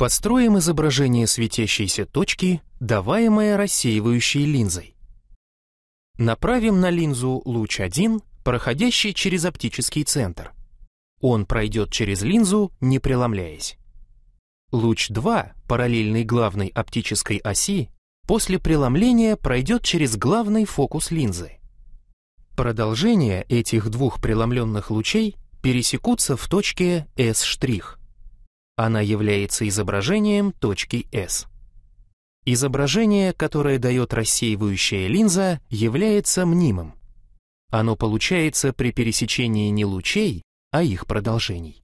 Построим изображение светящейся точки, даваемое рассеивающей линзой. Направим на линзу луч 1, проходящий через оптический центр. Он пройдет через линзу, не преломляясь. Луч 2, параллельный главной оптической оси, после преломления пройдет через главный фокус линзы. Продолжения этих двух преломленных лучей пересекутся в точке S'. Она является изображением точки S. Изображение, которое дает рассеивающая линза, является мнимым. Оно получается при пересечении не лучей, а их продолжений.